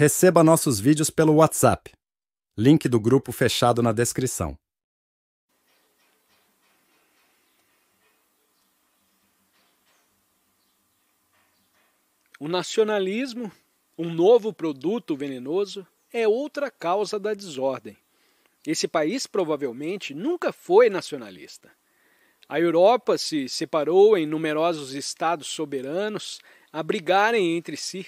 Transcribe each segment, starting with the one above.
receba nossos vídeos pelo WhatsApp. Link do grupo fechado na descrição. O nacionalismo, um novo produto venenoso, é outra causa da desordem. Esse país provavelmente nunca foi nacionalista. A Europa se separou em numerosos estados soberanos a brigarem entre si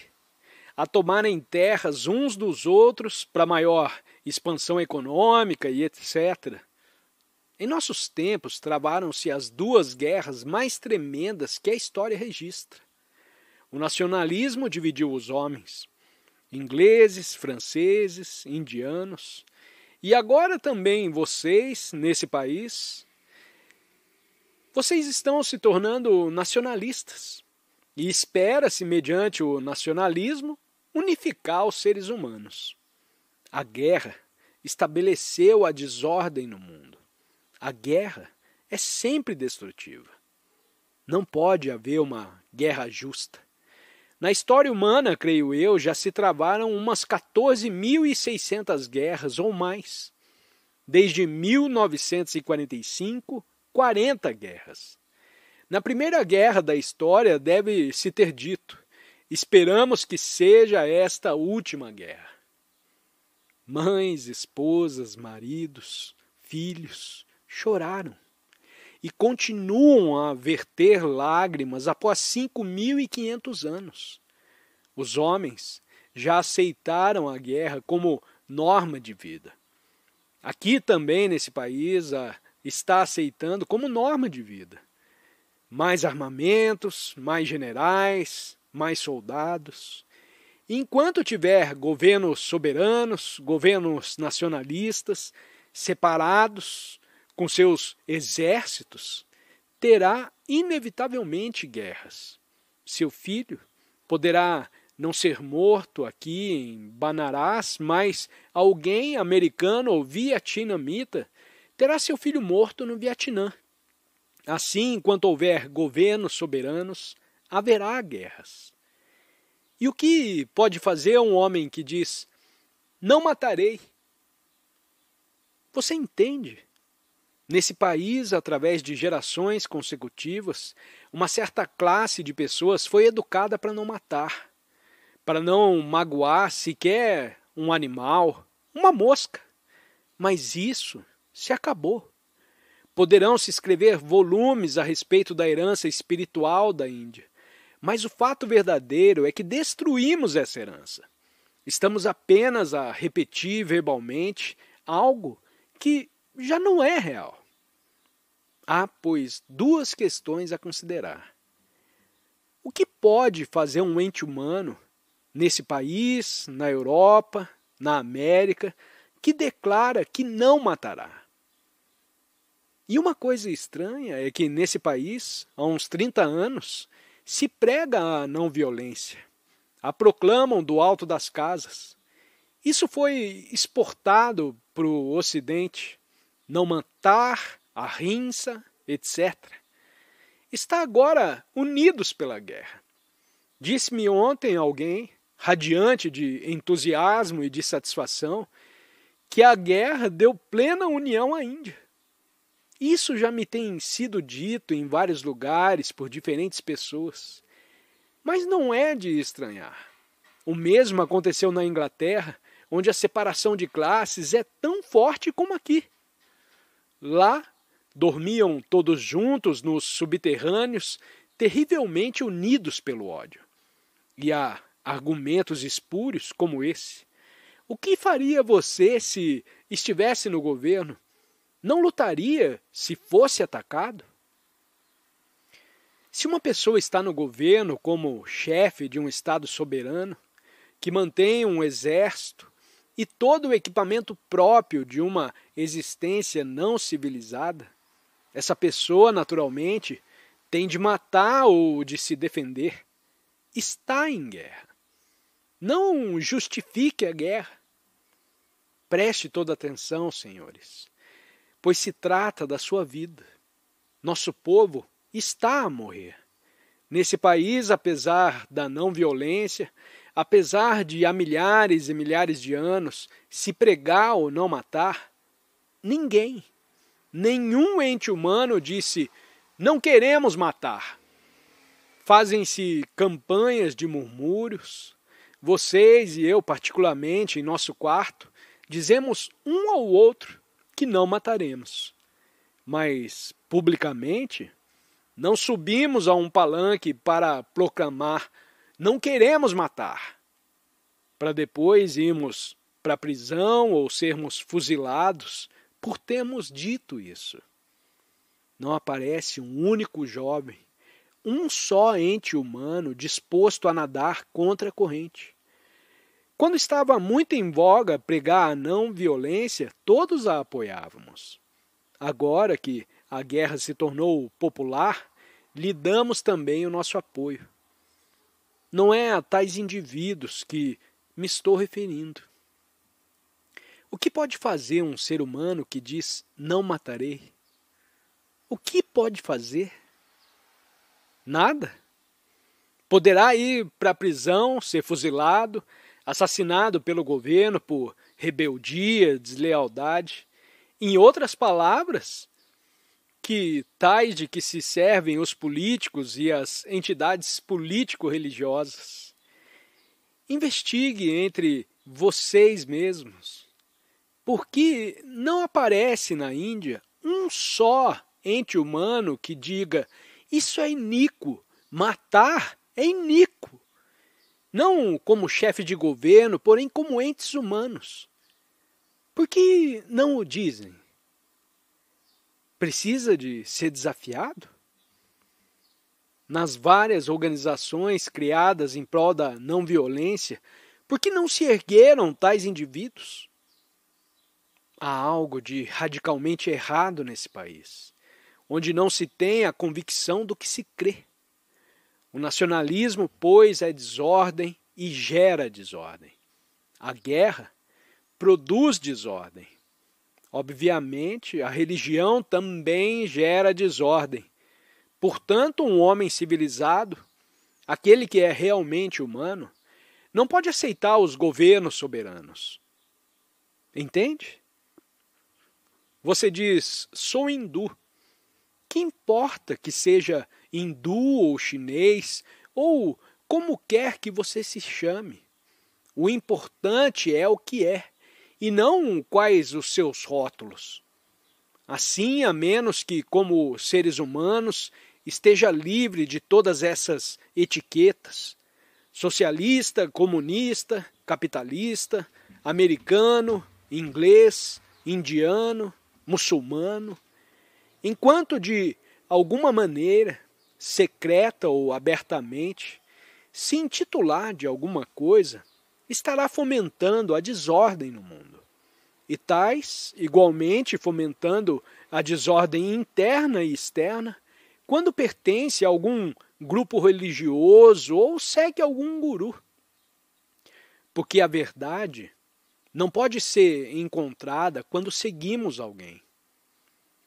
a tomarem terras uns dos outros para maior expansão econômica e etc. Em nossos tempos travaram-se as duas guerras mais tremendas que a história registra. O nacionalismo dividiu os homens, ingleses, franceses, indianos, e agora também vocês, nesse país, vocês estão se tornando nacionalistas. E espera-se, mediante o nacionalismo, unificar os seres humanos. A guerra estabeleceu a desordem no mundo. A guerra é sempre destrutiva. Não pode haver uma guerra justa. Na história humana, creio eu, já se travaram umas 14.600 guerras ou mais. Desde 1945, 40 guerras. Na primeira guerra da história, deve-se ter dito: Esperamos que seja esta última guerra. Mães, esposas, maridos, filhos choraram e continuam a verter lágrimas após 5.500 anos. Os homens já aceitaram a guerra como norma de vida. Aqui também, nesse país, está aceitando como norma de vida. Mais armamentos, mais generais, mais soldados. Enquanto tiver governos soberanos, governos nacionalistas, separados, com seus exércitos, terá inevitavelmente guerras. Seu filho poderá não ser morto aqui em Banarás, mas alguém americano ou vietnamita terá seu filho morto no Vietnã. Assim, enquanto houver governos soberanos, haverá guerras. E o que pode fazer um homem que diz: Não matarei? Você entende? Nesse país, através de gerações consecutivas, uma certa classe de pessoas foi educada para não matar, para não magoar sequer um animal, uma mosca. Mas isso se acabou. Poderão se escrever volumes a respeito da herança espiritual da Índia. Mas o fato verdadeiro é que destruímos essa herança. Estamos apenas a repetir verbalmente algo que já não é real. Há, pois, duas questões a considerar. O que pode fazer um ente humano nesse país, na Europa, na América, que declara que não matará? E uma coisa estranha é que nesse país, há uns 30 anos, se prega a não violência, a proclamam do alto das casas. Isso foi exportado para o Ocidente, não matar, a rinça, etc. Está agora unidos pela guerra. Disse-me ontem alguém, radiante de entusiasmo e de satisfação, que a guerra deu plena união à Índia. Isso já me tem sido dito em vários lugares por diferentes pessoas. Mas não é de estranhar. O mesmo aconteceu na Inglaterra, onde a separação de classes é tão forte como aqui. Lá dormiam todos juntos nos subterrâneos, terrivelmente unidos pelo ódio. E há argumentos espúrios como esse. O que faria você se estivesse no governo? não lutaria se fosse atacado? Se uma pessoa está no governo como chefe de um Estado soberano, que mantém um exército e todo o equipamento próprio de uma existência não civilizada, essa pessoa, naturalmente, tem de matar ou de se defender. Está em guerra. Não justifique a guerra. Preste toda atenção, senhores pois se trata da sua vida. Nosso povo está a morrer. Nesse país, apesar da não violência, apesar de há milhares e milhares de anos se pregar ou não matar, ninguém, nenhum ente humano disse não queremos matar. Fazem-se campanhas de murmúrios. Vocês e eu, particularmente, em nosso quarto, dizemos um ao outro que não mataremos. Mas, publicamente, não subimos a um palanque para proclamar não queremos matar, para depois irmos para a prisão ou sermos fuzilados por termos dito isso. Não aparece um único jovem, um só ente humano disposto a nadar contra a corrente. Quando estava muito em voga pregar a não violência, todos a apoiávamos. Agora que a guerra se tornou popular, lhe damos também o nosso apoio. Não é a tais indivíduos que me estou referindo. O que pode fazer um ser humano que diz não matarei? O que pode fazer? Nada. Poderá ir para a prisão, ser fuzilado, assassinado pelo governo por rebeldia, deslealdade. Em outras palavras, que tais de que se servem os políticos e as entidades político-religiosas. Investigue entre vocês mesmos, porque não aparece na Índia um só ente humano que diga isso é iníquo, matar é iníquo não como chefe de governo, porém como entes humanos. Por que não o dizem? Precisa de ser desafiado? Nas várias organizações criadas em prol da não violência, por que não se ergueram tais indivíduos? Há algo de radicalmente errado nesse país, onde não se tem a convicção do que se crê. O nacionalismo, pois, é desordem e gera desordem. A guerra produz desordem. Obviamente, a religião também gera desordem. Portanto, um homem civilizado, aquele que é realmente humano, não pode aceitar os governos soberanos. Entende? Você diz, sou hindu. Que importa que seja hindu ou chinês, ou como quer que você se chame. O importante é o que é, e não quais os seus rótulos. Assim, a menos que, como seres humanos, esteja livre de todas essas etiquetas socialista, comunista, capitalista, americano, inglês, indiano, muçulmano enquanto de alguma maneira secreta ou abertamente, se intitular de alguma coisa, estará fomentando a desordem no mundo. E tais, igualmente fomentando a desordem interna e externa, quando pertence a algum grupo religioso ou segue algum guru. Porque a verdade não pode ser encontrada quando seguimos alguém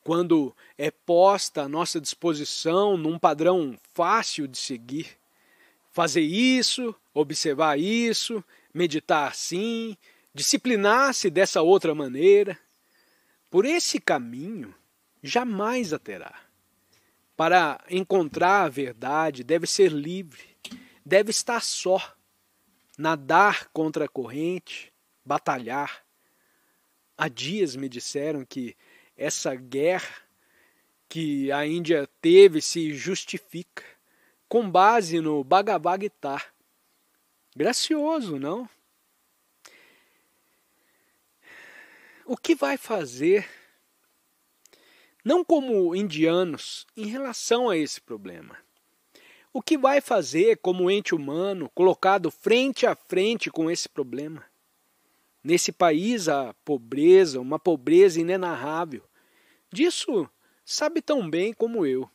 quando é posta à nossa disposição num padrão fácil de seguir. Fazer isso, observar isso, meditar assim, disciplinar-se dessa outra maneira. Por esse caminho, jamais a terá. Para encontrar a verdade, deve ser livre, deve estar só, nadar contra a corrente, batalhar. Há dias me disseram que essa guerra que a Índia teve se justifica com base no Bhagavad Gita. Gracioso, não? O que vai fazer, não como indianos, em relação a esse problema? O que vai fazer como ente humano colocado frente a frente com esse problema? Nesse país a pobreza, uma pobreza inenarrável. Disso sabe tão bem como eu.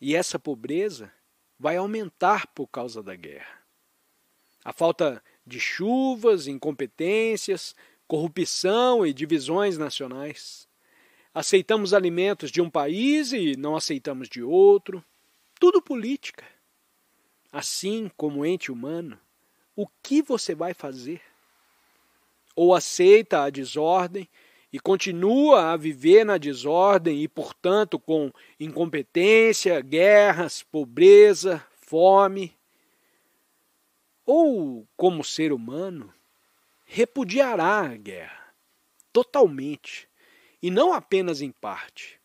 E essa pobreza vai aumentar por causa da guerra. A falta de chuvas, incompetências, corrupção e divisões nacionais. Aceitamos alimentos de um país e não aceitamos de outro. Tudo política. Assim como ente humano, o que você vai fazer? ou aceita a desordem e continua a viver na desordem e, portanto, com incompetência, guerras, pobreza, fome. Ou, como ser humano, repudiará a guerra totalmente e não apenas em parte.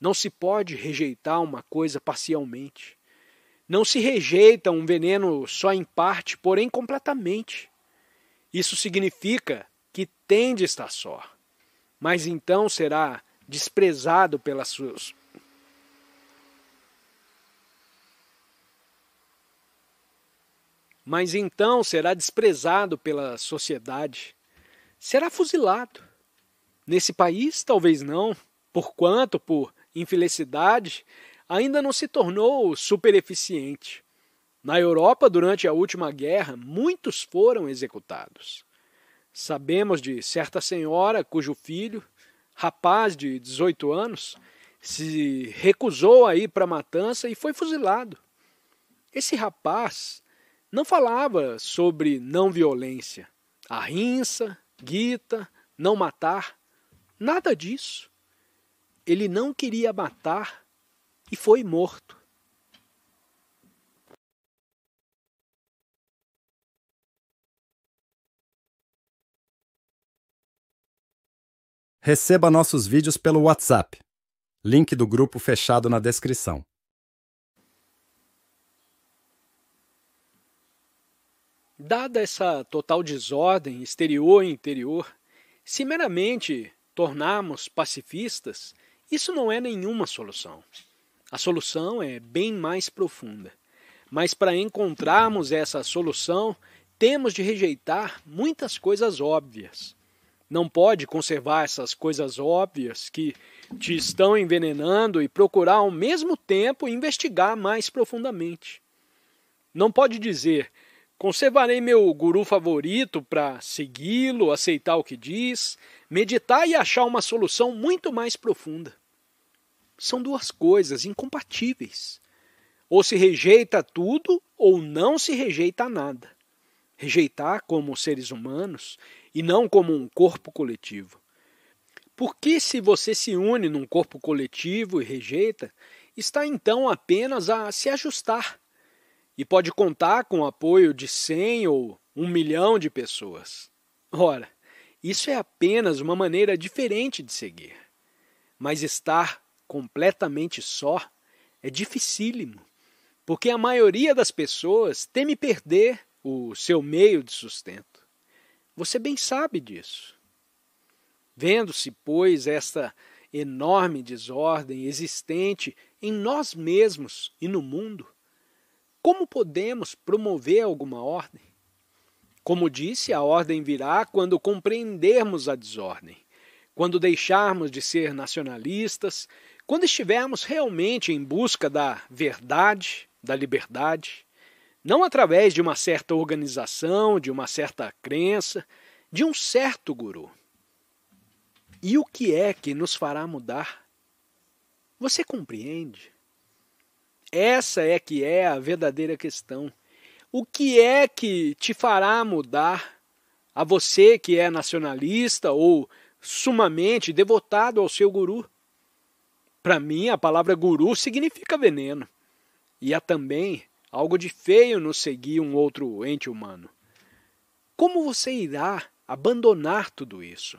Não se pode rejeitar uma coisa parcialmente. Não se rejeita um veneno só em parte, porém completamente. Isso significa que tem de estar só, mas então será desprezado pelas suas. Mas então será desprezado pela sociedade, será fuzilado. Nesse país, talvez não, porquanto, por infelicidade, ainda não se tornou supereficiente. Na Europa, durante a última guerra, muitos foram executados. Sabemos de certa senhora cujo filho, rapaz de 18 anos, se recusou a ir para a matança e foi fuzilado. Esse rapaz não falava sobre não violência, a rinça, guita, não matar, nada disso. Ele não queria matar e foi morto. receba nossos vídeos pelo WhatsApp. Link do grupo fechado na descrição. Dada essa total desordem exterior e interior, se meramente tornarmos pacifistas, isso não é nenhuma solução. A solução é bem mais profunda. Mas para encontrarmos essa solução, temos de rejeitar muitas coisas óbvias, não pode conservar essas coisas óbvias que te estão envenenando e procurar ao mesmo tempo investigar mais profundamente. Não pode dizer: conservarei meu guru favorito para segui-lo, aceitar o que diz, meditar e achar uma solução muito mais profunda. São duas coisas incompatíveis. Ou se rejeita tudo, ou não se rejeita nada. Rejeitar, como seres humanos, e não como um corpo coletivo. Porque se você se une num corpo coletivo e rejeita, está então apenas a se ajustar e pode contar com o apoio de 100 ou um milhão de pessoas. Ora, isso é apenas uma maneira diferente de seguir. Mas estar completamente só é dificílimo, porque a maioria das pessoas teme perder o seu meio de sustento. Você bem sabe disso. Vendo-se, pois, esta enorme desordem existente em nós mesmos e no mundo, como podemos promover alguma ordem? Como disse, a ordem virá quando compreendermos a desordem, quando deixarmos de ser nacionalistas, quando estivermos realmente em busca da verdade, da liberdade não através de uma certa organização, de uma certa crença, de um certo guru. E o que é que nos fará mudar? Você compreende? Essa é que é a verdadeira questão. O que é que te fará mudar a você que é nacionalista ou sumamente devotado ao seu guru? Para mim, a palavra guru significa veneno. E há também Algo de feio nos seguir um outro ente humano. Como você irá abandonar tudo isso?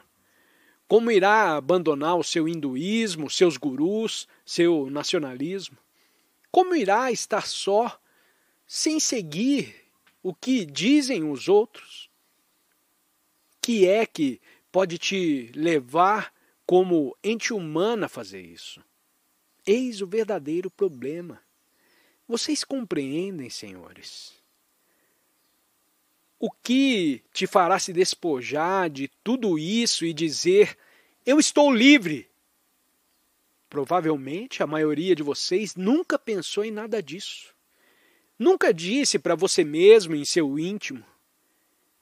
Como irá abandonar o seu hinduísmo, seus gurus, seu nacionalismo? Como irá estar só sem seguir o que dizem os outros? Que é que pode te levar como ente humana a fazer isso? Eis o verdadeiro problema. Vocês compreendem, senhores, o que te fará se despojar de tudo isso e dizer: Eu estou livre? Provavelmente a maioria de vocês nunca pensou em nada disso. Nunca disse para você mesmo em seu íntimo: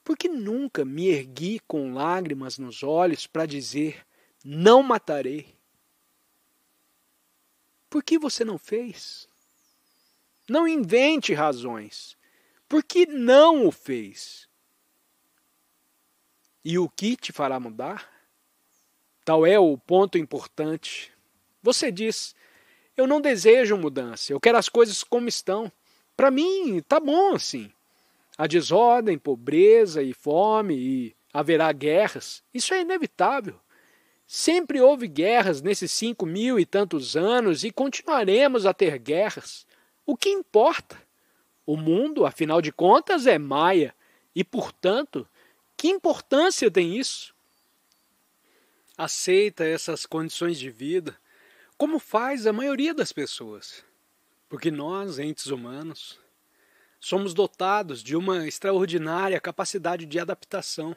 Porque nunca me ergui com lágrimas nos olhos para dizer: Não matarei? Por que você não fez? Não invente razões. Porque não o fez? E o que te fará mudar? Tal é o ponto importante. Você diz: Eu não desejo mudança, eu quero as coisas como estão. Para mim, está bom assim. A desordem, pobreza e fome e haverá guerras, isso é inevitável. Sempre houve guerras nesses cinco mil e tantos anos e continuaremos a ter guerras. O que importa? O mundo, afinal de contas, é maia e, portanto, que importância tem isso? Aceita essas condições de vida, como faz a maioria das pessoas, porque nós, entes humanos, somos dotados de uma extraordinária capacidade de adaptação.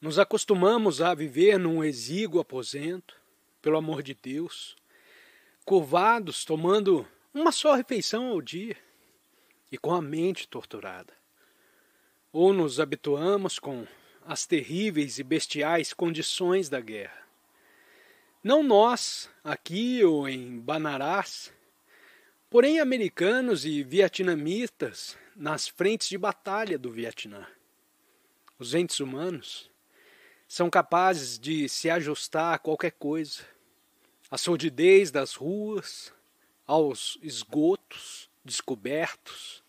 Nos acostumamos a viver num exíguo aposento, pelo amor de Deus, curvados, tomando uma só refeição ao dia e com a mente torturada. Ou nos habituamos com as terríveis e bestiais condições da guerra. Não nós, aqui ou em Banarás, porém americanos e vietnamitas nas frentes de batalha do Vietnã. Os entes humanos são capazes de se ajustar a qualquer coisa. A sordidez das ruas, aos esgotos descobertos,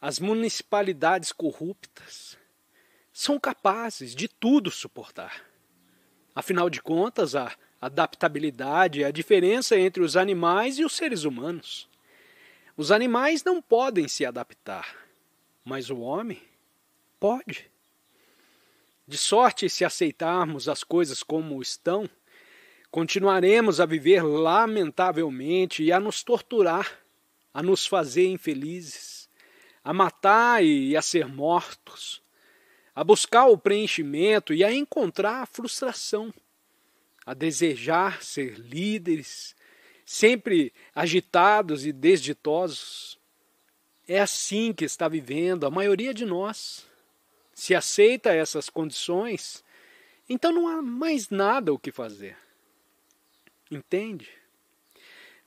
às municipalidades corruptas, são capazes de tudo suportar. Afinal de contas, a adaptabilidade é a diferença entre os animais e os seres humanos. Os animais não podem se adaptar, mas o homem pode. De sorte, se aceitarmos as coisas como estão, Continuaremos a viver lamentavelmente e a nos torturar, a nos fazer infelizes, a matar e a ser mortos, a buscar o preenchimento e a encontrar a frustração, a desejar ser líderes, sempre agitados e desditosos. É assim que está vivendo a maioria de nós. Se aceita essas condições, então não há mais nada o que fazer. Entende?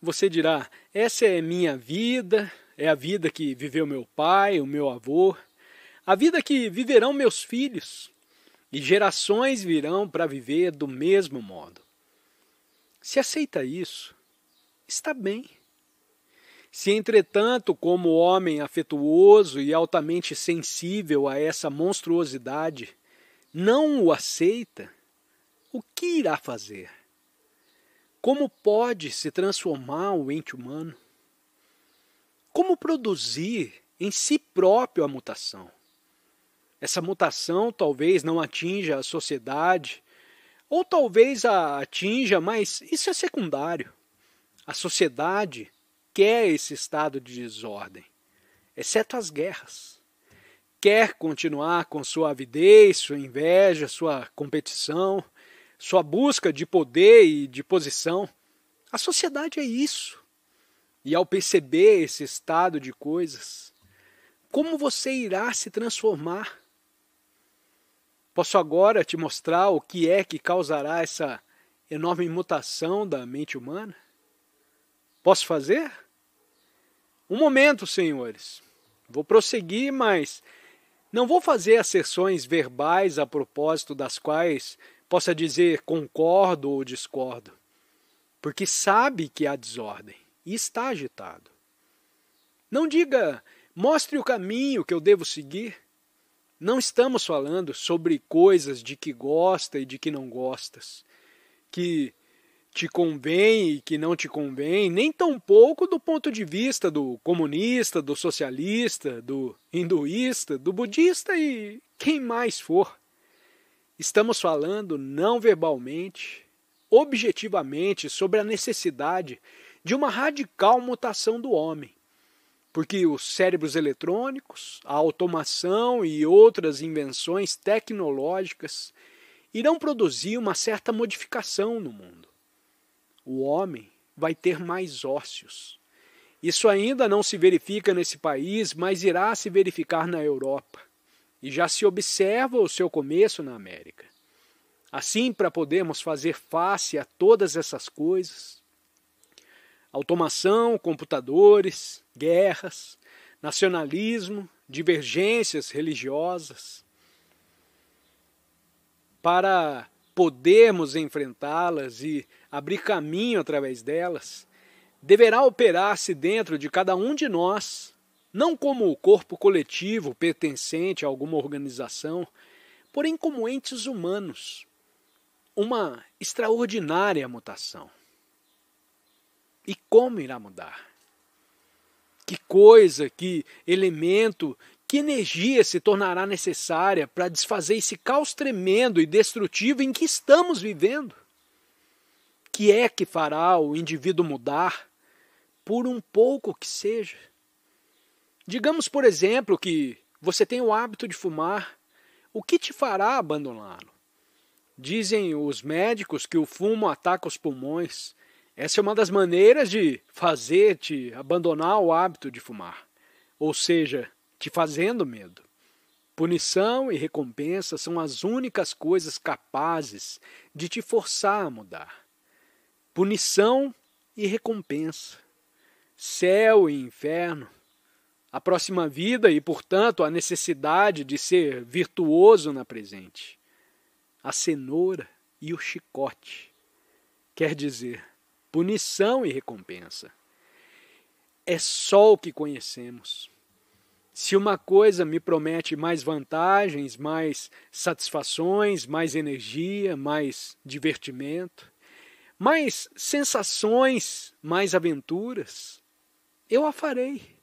Você dirá: essa é minha vida, é a vida que viveu meu pai, o meu avô, a vida que viverão meus filhos, e gerações virão para viver do mesmo modo. Se aceita isso, está bem. Se, entretanto, como homem afetuoso e altamente sensível a essa monstruosidade, não o aceita, o que irá fazer? Como pode se transformar o ente humano? Como produzir em si próprio a mutação? Essa mutação talvez não atinja a sociedade, ou talvez a atinja, mas isso é secundário. A sociedade quer esse estado de desordem, exceto as guerras. Quer continuar com sua avidez, sua inveja, sua competição, sua busca de poder e de posição. A sociedade é isso. E ao perceber esse estado de coisas, como você irá se transformar? Posso agora te mostrar o que é que causará essa enorme mutação da mente humana? Posso fazer? Um momento, senhores. Vou prosseguir, mas não vou fazer asserções verbais a propósito das quais possa dizer concordo ou discordo, porque sabe que há desordem e está agitado. Não diga, mostre o caminho que eu devo seguir. Não estamos falando sobre coisas de que gosta e de que não gostas, que te convém e que não te convém, nem tampouco do ponto de vista do comunista, do socialista, do hinduísta, do budista e quem mais for. Estamos falando não verbalmente, objetivamente, sobre a necessidade de uma radical mutação do homem, porque os cérebros eletrônicos, a automação e outras invenções tecnológicas irão produzir uma certa modificação no mundo. O homem vai ter mais ósseos. Isso ainda não se verifica nesse país, mas irá se verificar na Europa e já se observa o seu começo na América. Assim, para podermos fazer face a todas essas coisas, automação, computadores, guerras, nacionalismo, divergências religiosas, para podermos enfrentá-las e abrir caminho através delas, deverá operar-se dentro de cada um de nós não como corpo coletivo pertencente a alguma organização, porém como entes humanos. Uma extraordinária mutação. E como irá mudar? Que coisa, que elemento, que energia se tornará necessária para desfazer esse caos tremendo e destrutivo em que estamos vivendo? Que é que fará o indivíduo mudar, por um pouco que seja? Digamos, por exemplo, que você tem o hábito de fumar, o que te fará abandoná-lo? Dizem os médicos que o fumo ataca os pulmões. Essa é uma das maneiras de fazer-te abandonar o hábito de fumar, ou seja, te fazendo medo. Punição e recompensa são as únicas coisas capazes de te forçar a mudar. Punição e recompensa, céu e inferno, a próxima vida e, portanto, a necessidade de ser virtuoso na presente. A cenoura e o chicote. Quer dizer, punição e recompensa. É só o que conhecemos. Se uma coisa me promete mais vantagens, mais satisfações, mais energia, mais divertimento, mais sensações, mais aventuras, eu a farei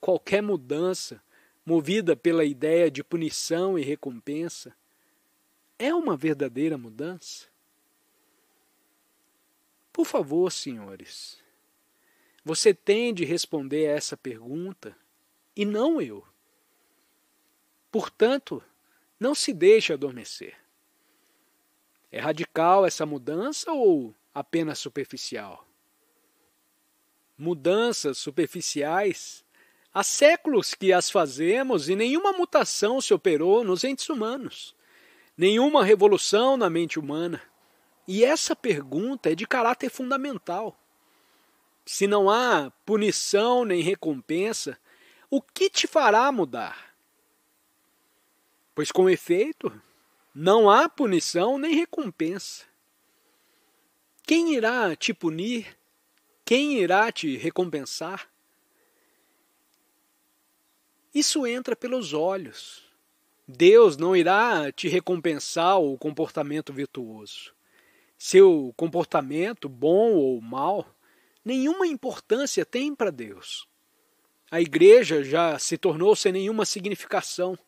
qualquer mudança movida pela ideia de punição e recompensa é uma verdadeira mudança? Por favor, senhores, você tem de responder a essa pergunta e não eu. Portanto, não se deixe adormecer. É radical essa mudança ou apenas superficial? Mudanças superficiais Há séculos que as fazemos e nenhuma mutação se operou nos entes humanos, nenhuma revolução na mente humana. E essa pergunta é de caráter fundamental. Se não há punição nem recompensa, o que te fará mudar? Pois, com efeito, não há punição nem recompensa. Quem irá te punir? Quem irá te recompensar? Isso entra pelos olhos. Deus não irá te recompensar o comportamento virtuoso. Seu comportamento, bom ou mal, nenhuma importância tem para Deus. A igreja já se tornou sem nenhuma significação.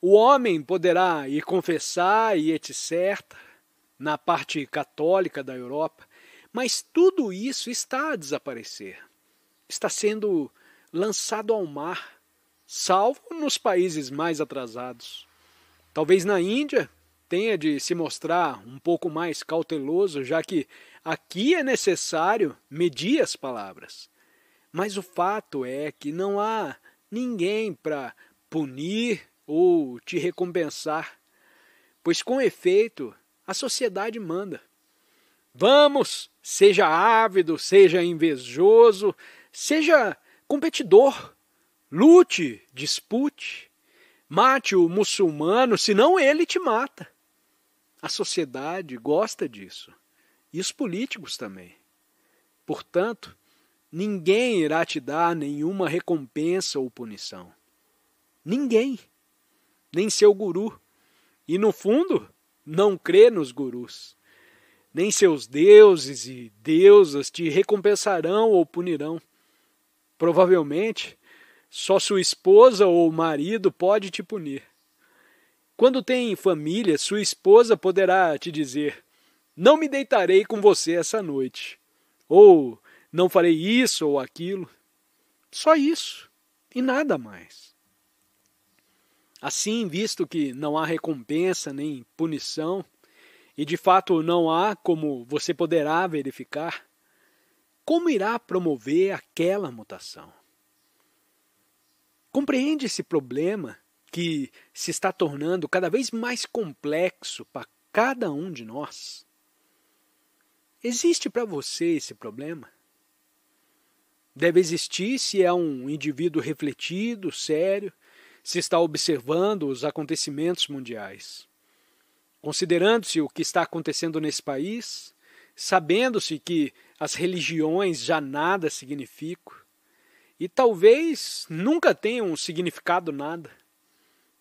O homem poderá ir confessar e etc. na parte católica da Europa, mas tudo isso está a desaparecer. Está sendo lançado ao mar salvo nos países mais atrasados. Talvez na Índia tenha de se mostrar um pouco mais cauteloso, já que aqui é necessário medir as palavras. Mas o fato é que não há ninguém para punir ou te recompensar, pois com efeito a sociedade manda. Vamos, seja ávido, seja invejoso, seja competidor Lute, dispute, mate o muçulmano, senão ele te mata. A sociedade gosta disso. E os políticos também. Portanto, ninguém irá te dar nenhuma recompensa ou punição. Ninguém. Nem seu guru. E no fundo, não crê nos gurus. Nem seus deuses e deusas te recompensarão ou punirão. Provavelmente, só sua esposa ou o marido pode te punir. Quando tem família, sua esposa poderá te dizer: Não me deitarei com você essa noite. Ou não farei isso ou aquilo. Só isso e nada mais. Assim, visto que não há recompensa nem punição, e de fato não há como você poderá verificar, como irá promover aquela mutação? Compreende esse problema que se está tornando cada vez mais complexo para cada um de nós? Existe para você esse problema? Deve existir se é um indivíduo refletido, sério, se está observando os acontecimentos mundiais. Considerando-se o que está acontecendo nesse país, sabendo-se que as religiões já nada significam, e talvez nunca tenham significado nada,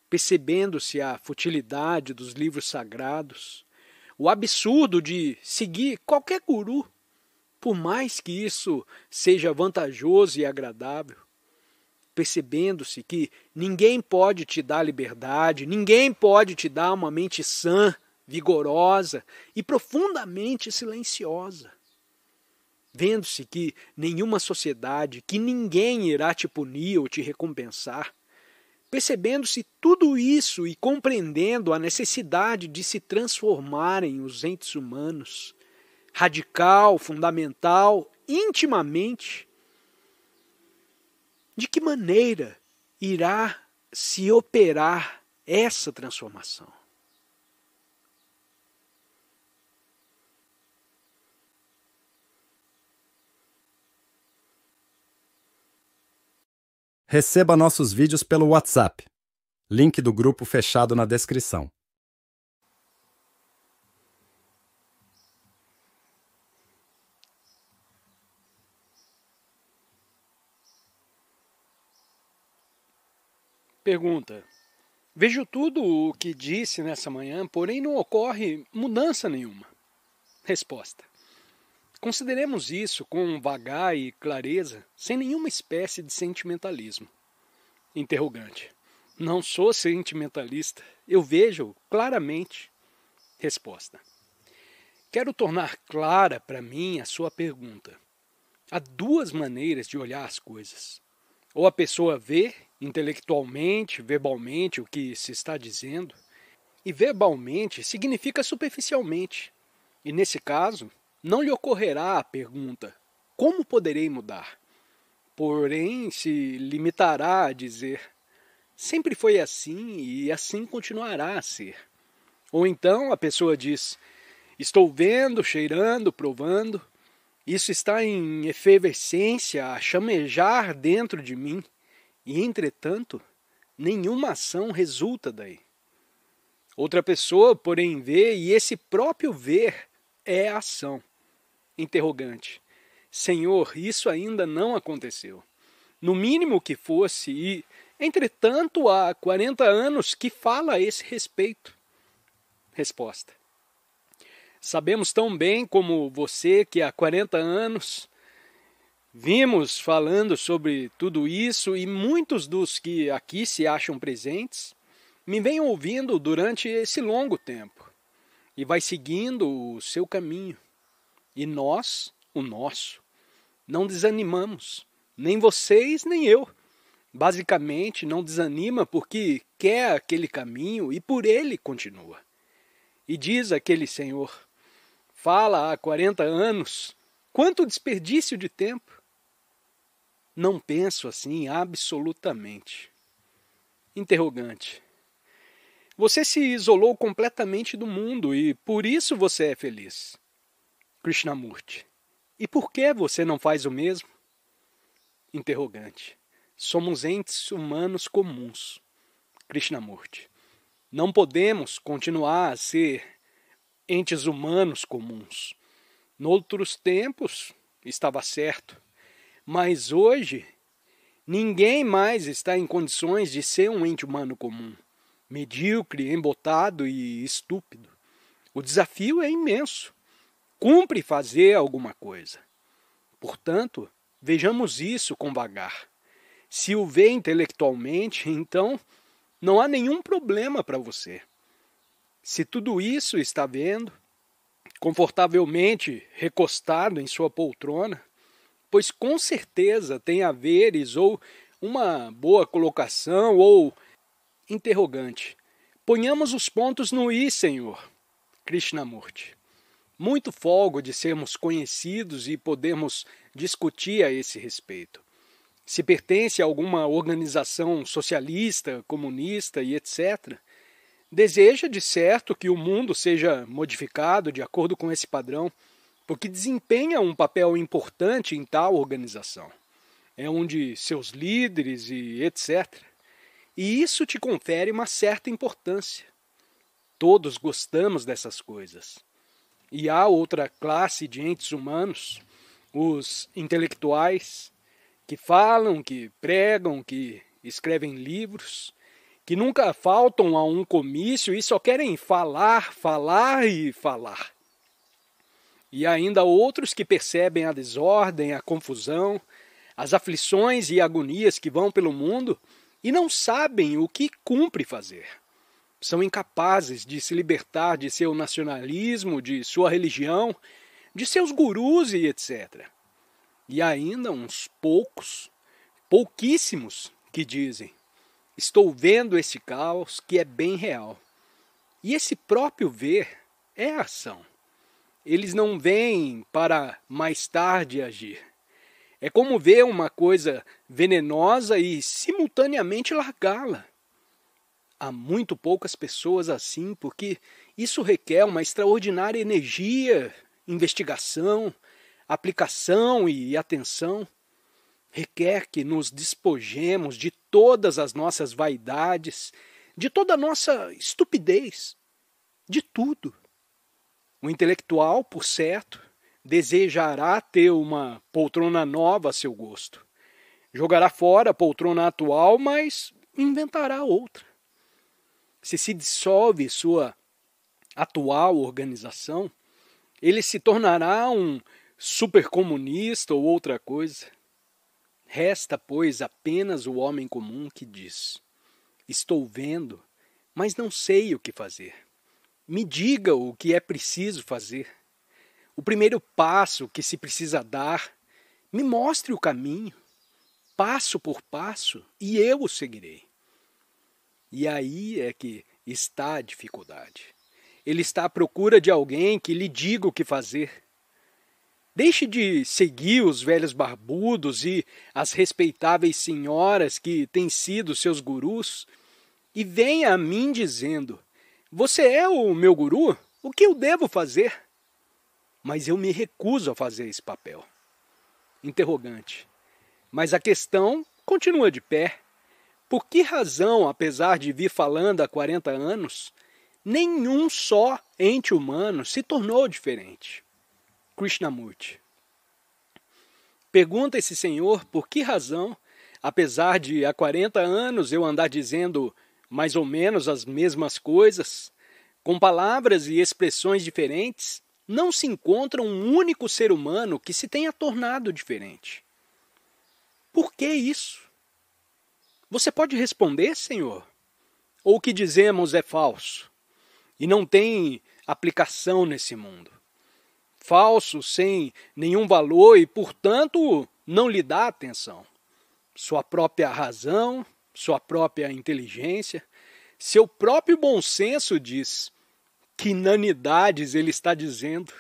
percebendo-se a futilidade dos livros sagrados, o absurdo de seguir qualquer guru, por mais que isso seja vantajoso e agradável, percebendo-se que ninguém pode te dar liberdade, ninguém pode te dar uma mente sã, vigorosa e profundamente silenciosa Vendo-se que nenhuma sociedade, que ninguém irá te punir ou te recompensar, percebendo-se tudo isso e compreendendo a necessidade de se transformarem os entes humanos, radical, fundamental, intimamente, de que maneira irá se operar essa transformação? Receba nossos vídeos pelo WhatsApp. Link do grupo fechado na descrição. Pergunta: Vejo tudo o que disse nessa manhã, porém não ocorre mudança nenhuma. Resposta: Consideremos isso com vagar e clareza, sem nenhuma espécie de sentimentalismo. Interrogante. Não sou sentimentalista. Eu vejo claramente. Resposta. Quero tornar clara para mim a sua pergunta. Há duas maneiras de olhar as coisas. Ou a pessoa vê, intelectualmente, verbalmente, o que se está dizendo, e verbalmente significa superficialmente. E nesse caso, não lhe ocorrerá a pergunta: como poderei mudar? Porém, se limitará a dizer: sempre foi assim e assim continuará a ser. Ou então a pessoa diz: estou vendo, cheirando, provando, isso está em efervescência, a chamejar dentro de mim, e entretanto, nenhuma ação resulta daí. Outra pessoa, porém, vê, e esse próprio ver é ação interrogante. Senhor, isso ainda não aconteceu. No mínimo que fosse, e entretanto há 40 anos que fala a esse respeito. Resposta. Sabemos tão bem como você que há 40 anos vimos falando sobre tudo isso e muitos dos que aqui se acham presentes me vêm ouvindo durante esse longo tempo e vai seguindo o seu caminho. E nós, o nosso, não desanimamos, nem vocês, nem eu. Basicamente, não desanima porque quer aquele caminho e por ele continua. E diz aquele senhor: fala há 40 anos, quanto desperdício de tempo! Não penso assim absolutamente. Interrogante. Você se isolou completamente do mundo e por isso você é feliz. Krishnamurti. E por que você não faz o mesmo? Interrogante. Somos entes humanos comuns. Krishnamurti. Não podemos continuar a ser entes humanos comuns. Noutros tempos estava certo, mas hoje ninguém mais está em condições de ser um ente humano comum, medíocre, embotado e estúpido. O desafio é imenso cumpre fazer alguma coisa. Portanto, vejamos isso com vagar. Se o vê intelectualmente, então não há nenhum problema para você. Se tudo isso está vendo, confortavelmente recostado em sua poltrona, pois com certeza tem haveres ou uma boa colocação ou interrogante. Ponhamos os pontos no i, Senhor. Krishnamurti muito folgo de sermos conhecidos e podermos discutir a esse respeito. Se pertence a alguma organização socialista, comunista e etc., deseja de certo que o mundo seja modificado de acordo com esse padrão, porque desempenha um papel importante em tal organização. É um de seus líderes e etc. E isso te confere uma certa importância. Todos gostamos dessas coisas e há outra classe de entes humanos, os intelectuais, que falam, que pregam, que escrevem livros, que nunca faltam a um comício e só querem falar, falar e falar. E ainda outros que percebem a desordem, a confusão, as aflições e agonias que vão pelo mundo e não sabem o que cumpre fazer são incapazes de se libertar de seu nacionalismo, de sua religião, de seus gurus e etc. E ainda uns poucos, pouquíssimos, que dizem: Estou vendo esse caos que é bem real. E esse próprio ver é a ação. Eles não vêm para mais tarde agir. É como ver uma coisa venenosa e simultaneamente largá-la. Há muito poucas pessoas assim, porque isso requer uma extraordinária energia, investigação, aplicação e atenção. Requer que nos despojemos de todas as nossas vaidades, de toda a nossa estupidez, de tudo. O intelectual, por certo, desejará ter uma poltrona nova a seu gosto. Jogará fora a poltrona atual, mas inventará outra se se dissolve sua atual organização, ele se tornará um supercomunista ou outra coisa. Resta, pois, apenas o homem comum que diz: Estou vendo, mas não sei o que fazer. Me diga o que é preciso fazer. O primeiro passo que se precisa dar, me mostre o caminho, passo por passo, e eu o seguirei. E aí é que está a dificuldade. Ele está à procura de alguém que lhe diga o que fazer. Deixe de seguir os velhos barbudos e as respeitáveis senhoras que têm sido seus gurus e venha a mim dizendo: Você é o meu guru? O que eu devo fazer? Mas eu me recuso a fazer esse papel. Interrogante. Mas a questão continua de pé por que razão, apesar de vir falando há 40 anos, nenhum só ente humano se tornou diferente? Krishnamurti. Pergunta esse senhor por que razão, apesar de há 40 anos eu andar dizendo mais ou menos as mesmas coisas, com palavras e expressões diferentes, não se encontra um único ser humano que se tenha tornado diferente. Por que isso? Você pode responder, Senhor? Ou o que dizemos é falso e não tem aplicação nesse mundo? Falso, sem nenhum valor e, portanto, não lhe dá atenção. Sua própria razão, sua própria inteligência, seu próprio bom senso diz que inanidades ele está dizendo.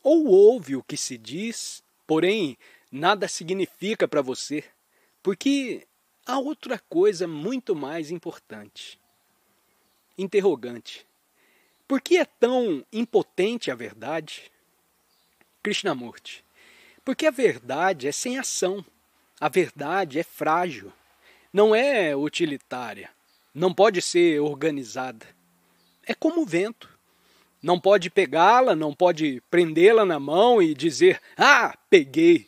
Ou ouve o que se diz, porém nada significa para você, porque há outra coisa muito mais importante. Interrogante. Por que é tão impotente a verdade? Krishnamurti. Porque a verdade é sem ação. A verdade é frágil. Não é utilitária. Não pode ser organizada. É como o vento. Não pode pegá-la, não pode prendê-la na mão e dizer: Ah, peguei!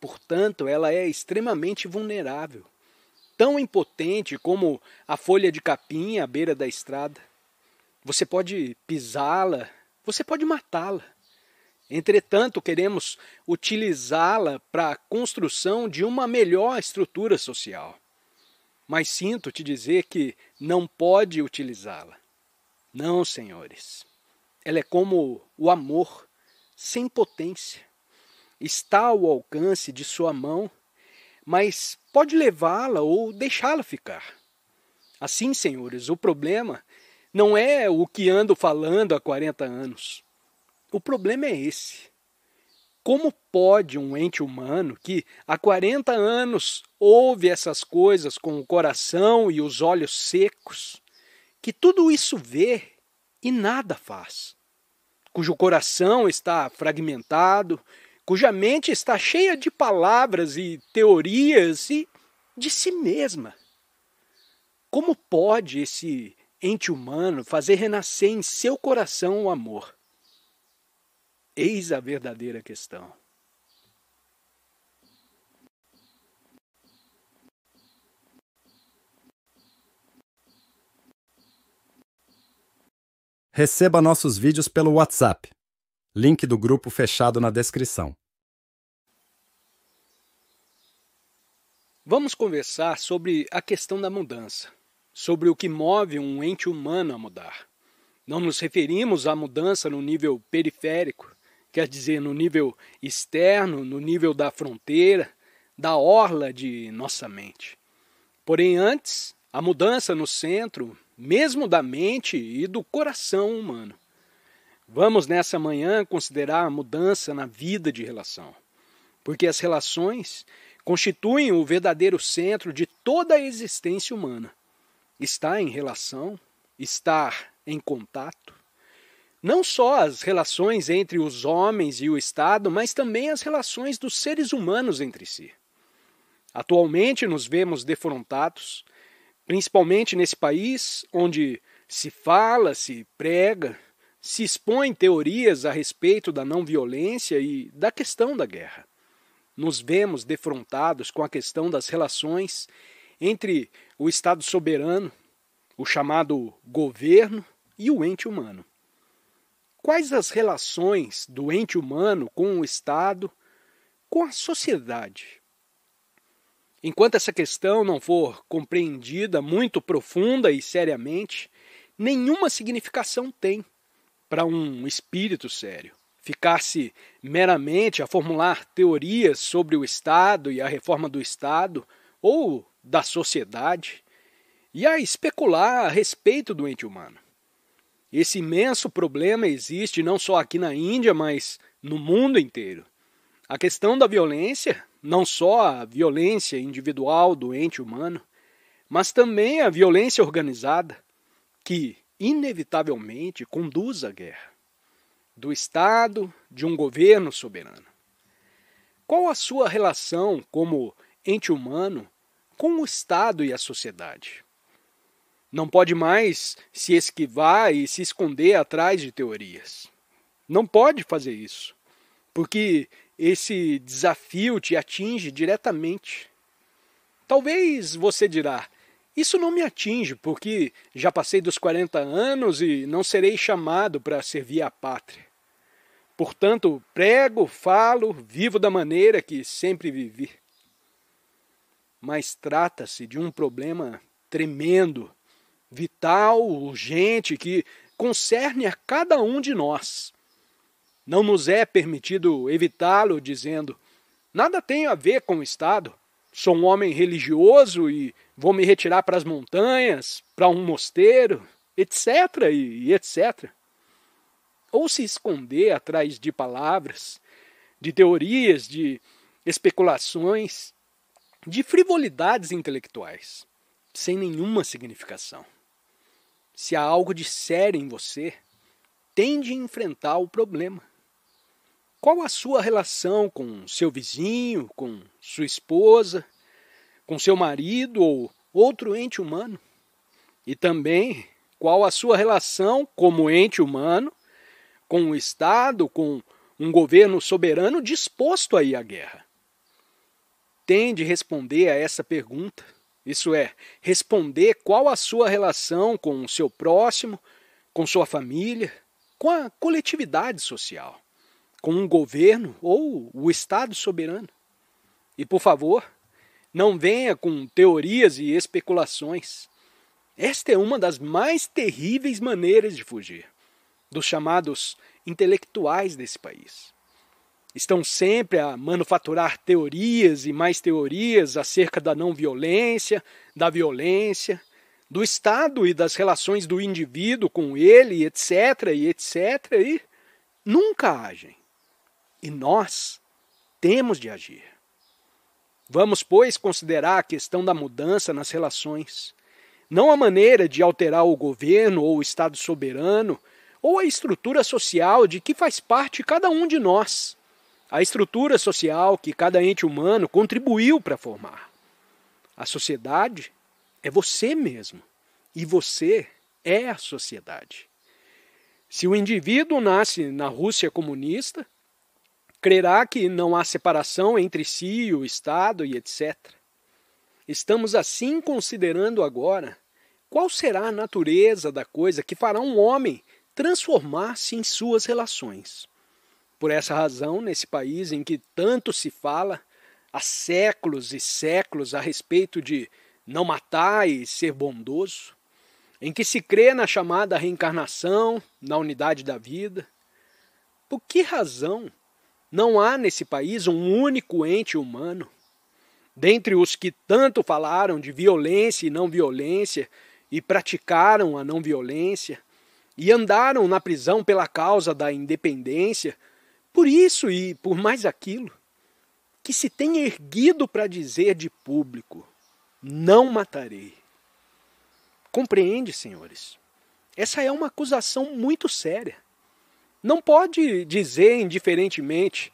Portanto, ela é extremamente vulnerável, tão impotente como a folha de capim à beira da estrada. Você pode pisá-la, você pode matá-la. Entretanto, queremos utilizá-la para a construção de uma melhor estrutura social. Mas sinto te dizer que não pode utilizá-la. Não, senhores. Ela é como o amor, sem potência está ao alcance de sua mão, mas pode levá-la ou deixá-la ficar. Assim, senhores, o problema não é o que ando falando há 40 anos. O problema é esse. Como pode um ente humano que há 40 anos ouve essas coisas com o coração e os olhos secos, que tudo isso vê e nada faz, cujo coração está fragmentado, cuja mente está cheia de palavras e teorias e de si mesma. Como pode esse ente humano fazer renascer em seu coração o amor? Eis a verdadeira questão. Receba nossos vídeos pelo WhatsApp Link do grupo fechado na descrição. Vamos conversar sobre a questão da mudança, sobre o que move um ente humano a mudar. Não nos referimos à mudança no nível periférico, quer dizer, no nível externo, no nível da fronteira, da orla de nossa mente. Porém, antes, a mudança no centro, mesmo da mente e do coração humano. Vamos nessa manhã considerar a mudança na vida de relação, porque as relações constituem o verdadeiro centro de toda a existência humana. Está em relação, estar em contato. Não só as relações entre os homens e o Estado, mas também as relações dos seres humanos entre si. Atualmente nos vemos defrontados, principalmente nesse país onde se fala, se prega, se expõem teorias a respeito da não violência e da questão da guerra. Nos vemos defrontados com a questão das relações entre o Estado soberano, o chamado governo, e o ente humano. Quais as relações do ente humano com o Estado, com a sociedade? Enquanto essa questão não for compreendida muito profunda e seriamente, nenhuma significação tem para um espírito sério. Ficar-se meramente a formular teorias sobre o Estado e a reforma do Estado ou da sociedade e a especular a respeito do ente humano. Esse imenso problema existe não só aqui na Índia, mas no mundo inteiro. A questão da violência, não só a violência individual do ente humano, mas também a violência organizada, que inevitavelmente conduz à guerra do Estado, de um governo soberano. Qual a sua relação como ente humano com o Estado e a sociedade? Não pode mais se esquivar e se esconder atrás de teorias. Não pode fazer isso, porque esse desafio te atinge diretamente. Talvez você dirá: isso não me atinge, porque já passei dos 40 anos e não serei chamado para servir à pátria. Portanto, prego, falo, vivo da maneira que sempre vivi. Mas trata-se de um problema tremendo, vital, urgente, que concerne a cada um de nós. Não nos é permitido evitá-lo dizendo: nada tenho a ver com o Estado, sou um homem religioso e vou me retirar para as montanhas, para um mosteiro, etc. E, e etc. Ou se esconder atrás de palavras, de teorias, de especulações, de frivolidades intelectuais, sem nenhuma significação. Se há algo de sério em você, tende a enfrentar o problema. Qual a sua relação com seu vizinho, com sua esposa, com seu marido ou outro ente humano, e também qual a sua relação como ente humano com o Estado, com um governo soberano disposto a ir à guerra. Tem de responder a essa pergunta, isso é, responder qual a sua relação com o seu próximo, com sua família, com a coletividade social, com um governo ou o Estado soberano. E, por favor, não venha com teorias e especulações. Esta é uma das mais terríveis maneiras de fugir dos chamados intelectuais desse país. Estão sempre a manufaturar teorias e mais teorias acerca da não violência, da violência, do Estado e das relações do indivíduo com ele, etc, e etc, e nunca agem. E nós temos de agir. Vamos, pois, considerar a questão da mudança nas relações. Não a maneira de alterar o governo ou o Estado soberano, ou a estrutura social de que faz parte cada um de nós, a estrutura social que cada ente humano contribuiu para formar. A sociedade é você mesmo, e você é a sociedade. Se o indivíduo nasce na Rússia comunista, crerá que não há separação entre si, o Estado e etc. Estamos assim considerando agora qual será a natureza da coisa que fará um homem transformar-se em suas relações. Por essa razão, nesse país em que tanto se fala, há séculos e séculos a respeito de não matar e ser bondoso, em que se crê na chamada reencarnação, na unidade da vida, por que razão não há nesse país um único ente humano, dentre os que tanto falaram de violência e não violência, e praticaram a não violência, e andaram na prisão pela causa da independência, por isso e por mais aquilo, que se tem erguido para dizer de público: não matarei. Compreende, senhores? Essa é uma acusação muito séria não pode dizer indiferentemente: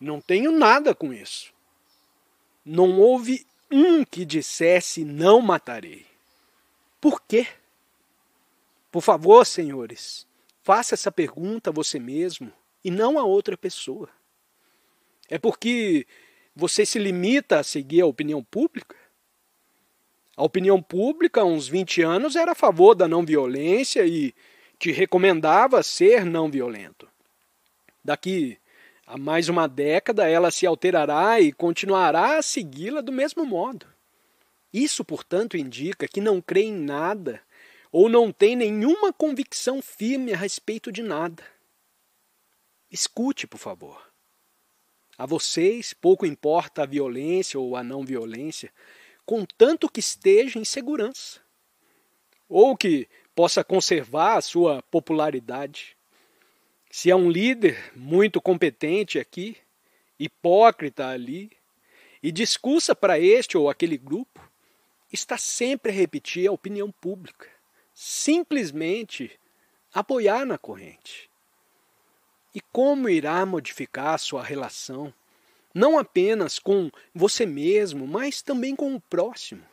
não tenho nada com isso. Não houve um que dissesse: não matarei. Por quê? Por favor, senhores, faça essa pergunta a você mesmo e não a outra pessoa. É porque você se limita a seguir a opinião pública? A opinião pública, há uns 20 anos, era a favor da não violência e te recomendava ser não violento. Daqui a mais uma década ela se alterará e continuará a segui-la do mesmo modo. Isso, portanto, indica que não crê em nada ou não tem nenhuma convicção firme a respeito de nada. Escute, por favor. A vocês pouco importa a violência ou a não violência, contanto que esteja em segurança. Ou que possa conservar a sua popularidade. Se é um líder muito competente aqui, hipócrita ali, e discursa para este ou aquele grupo, está sempre a repetir a opinião pública, simplesmente apoiar na corrente. E como irá modificar sua relação, não apenas com você mesmo, mas também com o próximo?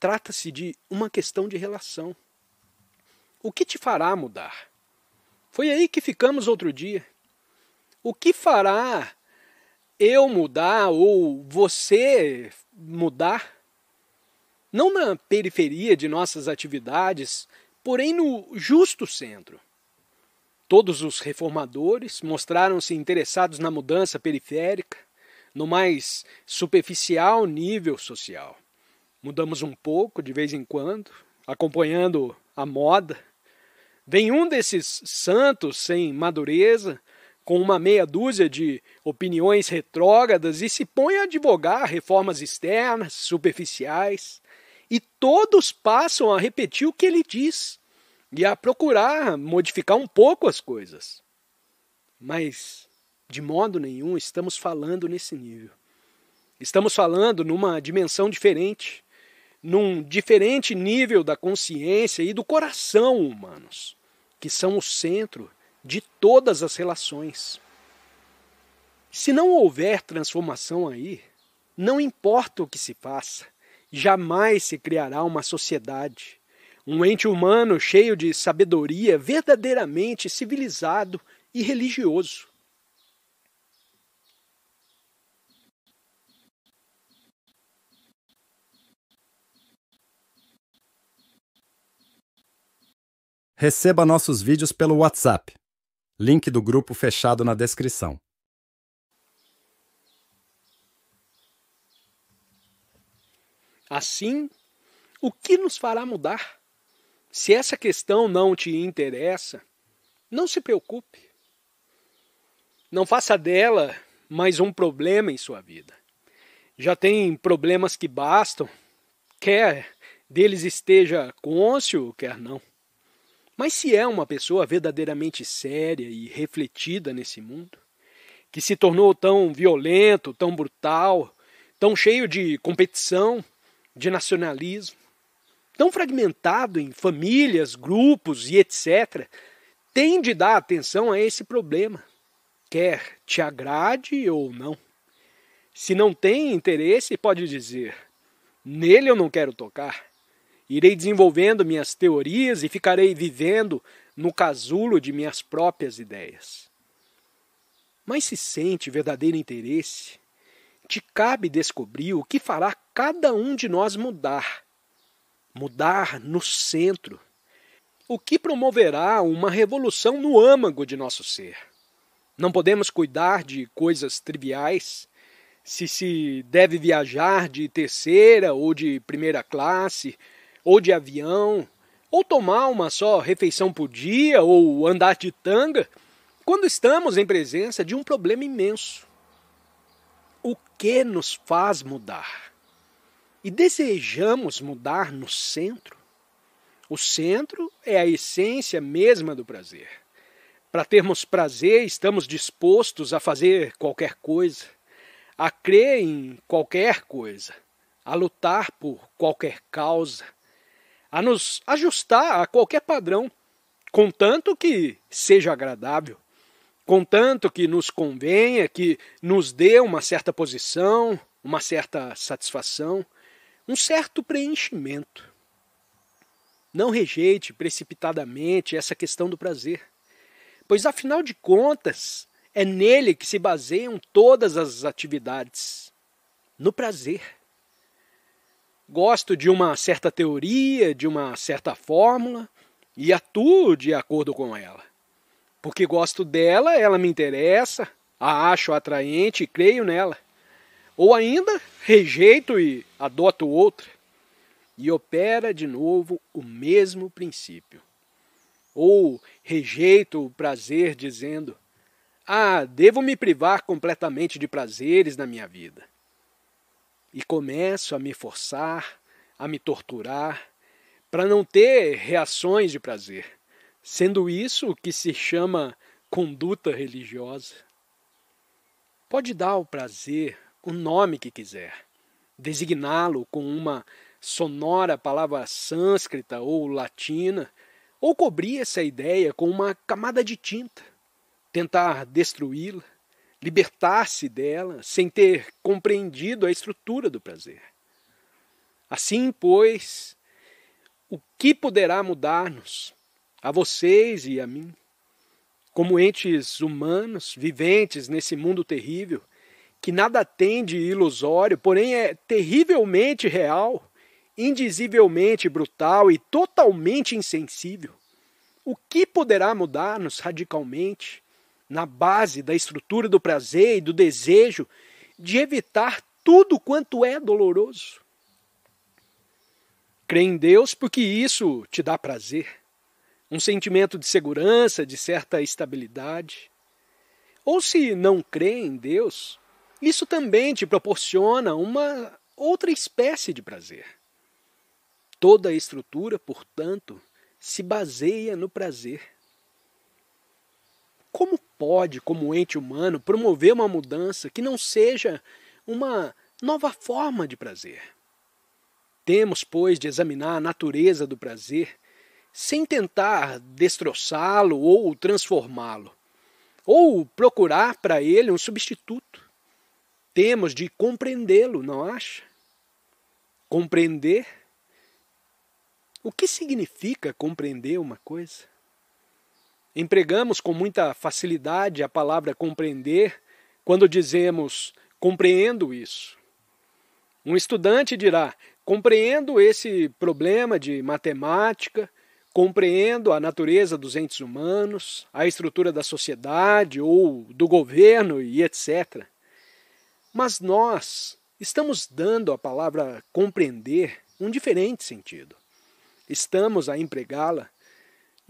Trata-se de uma questão de relação. O que te fará mudar? Foi aí que ficamos outro dia. O que fará eu mudar ou você mudar? Não na periferia de nossas atividades, porém no justo centro. Todos os reformadores mostraram-se interessados na mudança periférica, no mais superficial nível social. Mudamos um pouco de vez em quando, acompanhando a moda, Vem um desses santos sem madureza, com uma meia dúzia de opiniões retrógradas e se põe a advogar reformas externas, superficiais, e todos passam a repetir o que ele diz e a procurar modificar um pouco as coisas. Mas de modo nenhum estamos falando nesse nível. Estamos falando numa dimensão diferente, num diferente nível da consciência e do coração humanos que são o centro de todas as relações. Se não houver transformação aí, não importa o que se faça, jamais se criará uma sociedade, um ente humano cheio de sabedoria, verdadeiramente civilizado e religioso. receba nossos vídeos pelo WhatsApp. Link do grupo fechado na descrição. Assim, o que nos fará mudar? Se essa questão não te interessa, não se preocupe. Não faça dela mais um problema em sua vida. Já tem problemas que bastam, quer deles esteja côncio, quer não. Mas se é uma pessoa verdadeiramente séria e refletida nesse mundo, que se tornou tão violento, tão brutal, tão cheio de competição, de nacionalismo, tão fragmentado em famílias, grupos e etc., tem de dar atenção a esse problema, quer te agrade ou não. Se não tem interesse, pode dizer: nele eu não quero tocar. Irei desenvolvendo minhas teorias e ficarei vivendo no casulo de minhas próprias ideias. Mas se sente verdadeiro interesse, te cabe descobrir o que fará cada um de nós mudar. Mudar no centro. O que promoverá uma revolução no âmago de nosso ser. Não podemos cuidar de coisas triviais, se se deve viajar de terceira ou de primeira classe, ou de avião, ou tomar uma só refeição por dia, ou andar de tanga, quando estamos em presença de um problema imenso. O que nos faz mudar? E desejamos mudar no centro? O centro é a essência mesma do prazer. Para termos prazer, estamos dispostos a fazer qualquer coisa, a crer em qualquer coisa, a lutar por qualquer causa, a nos ajustar a qualquer padrão, contanto que seja agradável, contanto que nos convenha, que nos dê uma certa posição, uma certa satisfação, um certo preenchimento. Não rejeite precipitadamente essa questão do prazer, pois afinal de contas, é nele que se baseiam todas as atividades no prazer gosto de uma certa teoria, de uma certa fórmula e atuo de acordo com ela. Porque gosto dela, ela me interessa, a acho atraente e creio nela. Ou ainda rejeito e adoto outra. E opera de novo o mesmo princípio. Ou rejeito o prazer dizendo: Ah, devo me privar completamente de prazeres na minha vida e começo a me forçar, a me torturar, para não ter reações de prazer, sendo isso o que se chama conduta religiosa. Pode dar ao prazer o nome que quiser, designá-lo com uma sonora palavra sânscrita ou latina, ou cobrir essa ideia com uma camada de tinta, tentar destruí-la libertar-se dela sem ter compreendido a estrutura do prazer. Assim, pois, o que poderá mudar-nos, a vocês e a mim, como entes humanos viventes nesse mundo terrível, que nada tem de ilusório, porém é terrivelmente real, indizivelmente brutal e totalmente insensível? O que poderá mudar-nos radicalmente? na base da estrutura do prazer e do desejo de evitar tudo quanto é doloroso. Crê em Deus porque isso te dá prazer, um sentimento de segurança, de certa estabilidade. Ou se não crê em Deus, isso também te proporciona uma outra espécie de prazer. Toda a estrutura, portanto, se baseia no prazer como pode, como ente humano, promover uma mudança que não seja uma nova forma de prazer? Temos, pois, de examinar a natureza do prazer sem tentar destroçá-lo ou transformá-lo, ou procurar para ele um substituto. Temos de compreendê-lo, não acha? Compreender? O que significa compreender uma coisa? empregamos com muita facilidade a palavra compreender quando dizemos compreendo isso. Um estudante dirá: compreendo esse problema de matemática, compreendo a natureza dos entes humanos, a estrutura da sociedade ou do governo e etc. Mas nós estamos dando à palavra compreender um diferente sentido. Estamos a empregá-la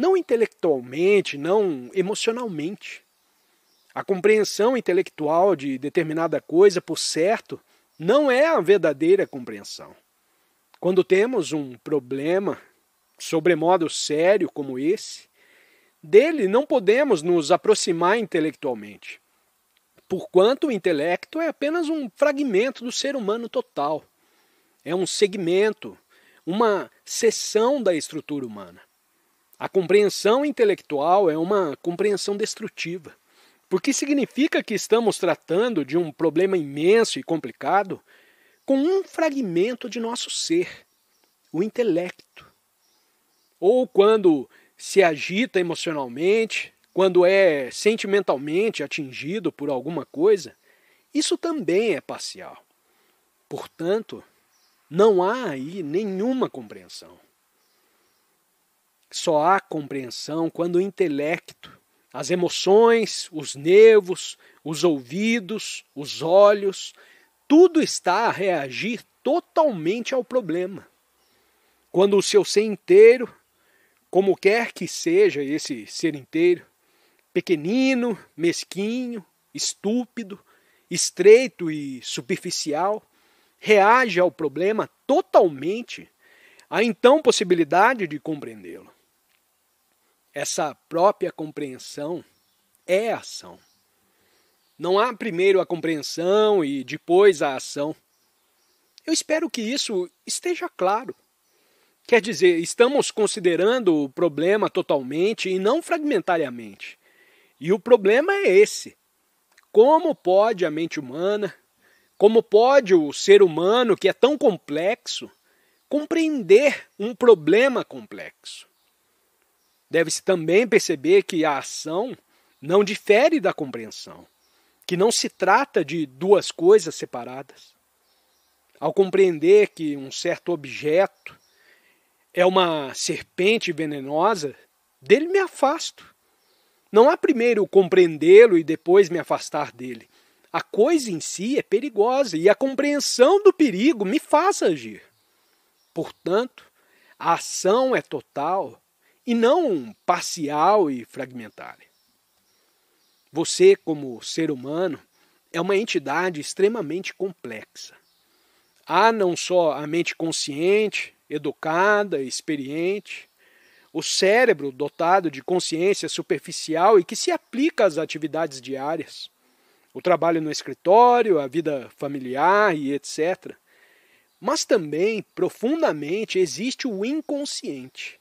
não intelectualmente, não emocionalmente. A compreensão intelectual de determinada coisa, por certo, não é a verdadeira compreensão. Quando temos um problema sobremodo sério como esse, dele não podemos nos aproximar intelectualmente, porquanto o intelecto é apenas um fragmento do ser humano total. É um segmento, uma seção da estrutura humana. A compreensão intelectual é uma compreensão destrutiva, porque significa que estamos tratando de um problema imenso e complicado com um fragmento de nosso ser, o intelecto. Ou quando se agita emocionalmente, quando é sentimentalmente atingido por alguma coisa, isso também é parcial. Portanto, não há aí nenhuma compreensão. Só há compreensão quando o intelecto, as emoções, os nervos, os ouvidos, os olhos, tudo está a reagir totalmente ao problema. Quando o seu ser inteiro, como quer que seja esse ser inteiro, pequenino, mesquinho, estúpido, estreito e superficial, reage ao problema totalmente, há então possibilidade de compreendê-lo essa própria compreensão é ação. Não há primeiro a compreensão e depois a ação. Eu espero que isso esteja claro. Quer dizer, estamos considerando o problema totalmente e não fragmentariamente. E o problema é esse: como pode a mente humana, como pode o ser humano, que é tão complexo, compreender um problema complexo? Deve-se também perceber que a ação não difere da compreensão, que não se trata de duas coisas separadas. Ao compreender que um certo objeto é uma serpente venenosa, dele me afasto. Não há primeiro compreendê-lo e depois me afastar dele. A coisa em si é perigosa e a compreensão do perigo me faz agir. Portanto, a ação é total e não parcial e fragmentária. Você, como ser humano, é uma entidade extremamente complexa. Há não só a mente consciente, educada, experiente, o cérebro dotado de consciência superficial e que se aplica às atividades diárias, o trabalho no escritório, a vida familiar e etc. Mas também, profundamente, existe o inconsciente,